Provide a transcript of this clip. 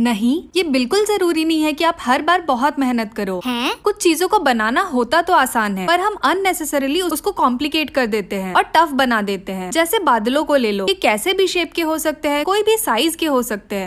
नहीं ये बिल्कुल जरूरी नहीं है कि आप हर बार बहुत मेहनत करो है? कुछ चीजों को बनाना होता तो आसान है पर हम अननेसेसरीली उसको कॉम्प्लिकेट कर देते हैं और टफ बना देते हैं जैसे बादलों को ले लो ये कैसे भी शेप के हो सकते हैं कोई भी साइज के हो सकते हैं